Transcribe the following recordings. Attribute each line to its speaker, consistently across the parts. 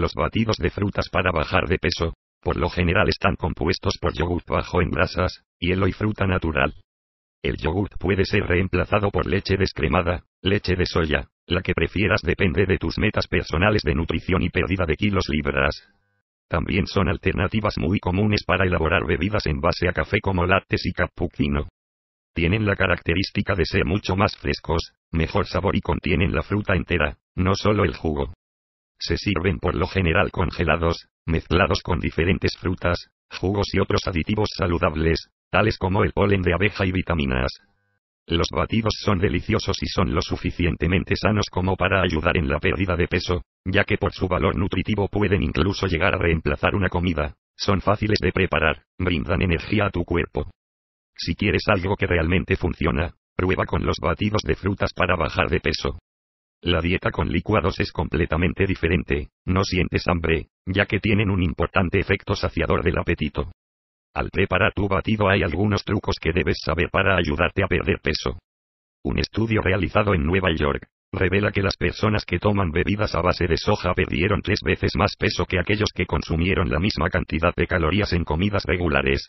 Speaker 1: Los batidos de frutas para bajar de peso, por lo general están compuestos por yogur bajo en grasas, hielo y fruta natural. El yogur puede ser reemplazado por leche descremada, leche de soya, la que prefieras depende de tus metas personales de nutrición y pérdida de kilos libras. También son alternativas muy comunes para elaborar bebidas en base a café como lattes y cappuccino. Tienen la característica de ser mucho más frescos, mejor sabor y contienen la fruta entera, no solo el jugo. Se sirven por lo general congelados, mezclados con diferentes frutas, jugos y otros aditivos saludables, tales como el polen de abeja y vitaminas. Los batidos son deliciosos y son lo suficientemente sanos como para ayudar en la pérdida de peso, ya que por su valor nutritivo pueden incluso llegar a reemplazar una comida, son fáciles de preparar, brindan energía a tu cuerpo. Si quieres algo que realmente funciona, prueba con los batidos de frutas para bajar de peso. La dieta con licuados es completamente diferente, no sientes hambre, ya que tienen un importante efecto saciador del apetito. Al preparar tu batido hay algunos trucos que debes saber para ayudarte a perder peso. Un estudio realizado en Nueva York revela que las personas que toman bebidas a base de soja perdieron tres veces más peso que aquellos que consumieron la misma cantidad de calorías en comidas regulares,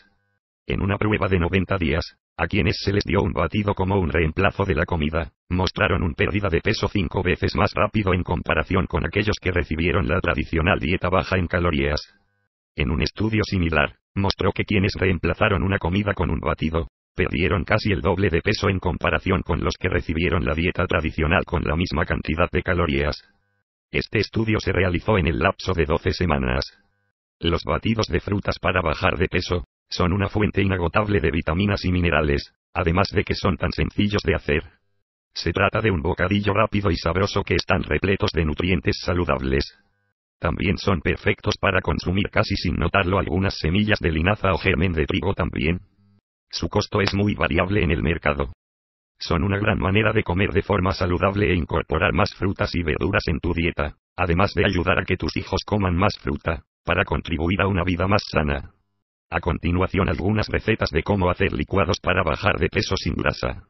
Speaker 1: en una prueba de 90 días, a quienes se les dio un batido como un reemplazo de la comida, mostraron un pérdida de peso cinco veces más rápido en comparación con aquellos que recibieron la tradicional dieta baja en calorías. En un estudio similar, mostró que quienes reemplazaron una comida con un batido, perdieron casi el doble de peso en comparación con los que recibieron la dieta tradicional con la misma cantidad de calorías. Este estudio se realizó en el lapso de 12 semanas. Los batidos de frutas para bajar de peso, son una fuente inagotable de vitaminas y minerales, además de que son tan sencillos de hacer. Se trata de un bocadillo rápido y sabroso que están repletos de nutrientes saludables. También son perfectos para consumir casi sin notarlo algunas semillas de linaza o germen de trigo también. Su costo es muy variable en el mercado. Son una gran manera de comer de forma saludable e incorporar más frutas y verduras en tu dieta, además de ayudar a que tus hijos coman más fruta, para contribuir a una vida más sana. A continuación algunas recetas de cómo hacer licuados para bajar de peso sin grasa.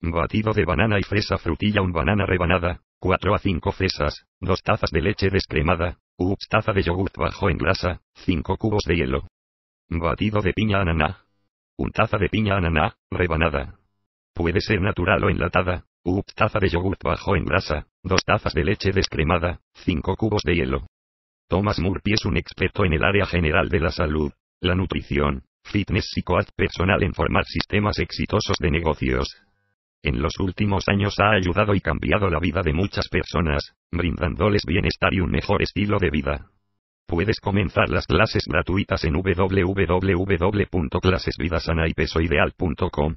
Speaker 1: Batido de banana y fresa frutilla un banana rebanada, 4 a 5 fresas, 2 tazas de leche descremada, ups taza de yogurt bajo en grasa, 5 cubos de hielo. Batido de piña ananá. 1 taza de piña ananá, rebanada. Puede ser natural o enlatada, 1 taza de yogurt bajo en grasa, 2 tazas de leche descremada, 5 cubos de hielo. Thomas Murphy es un experto en el área general de la salud, la nutrición, fitness y coach personal en formar sistemas exitosos de negocios. En los últimos años ha ayudado y cambiado la vida de muchas personas, brindándoles bienestar y un mejor estilo de vida. Puedes comenzar las clases gratuitas en www.clasesvidasanaypesoideal.com.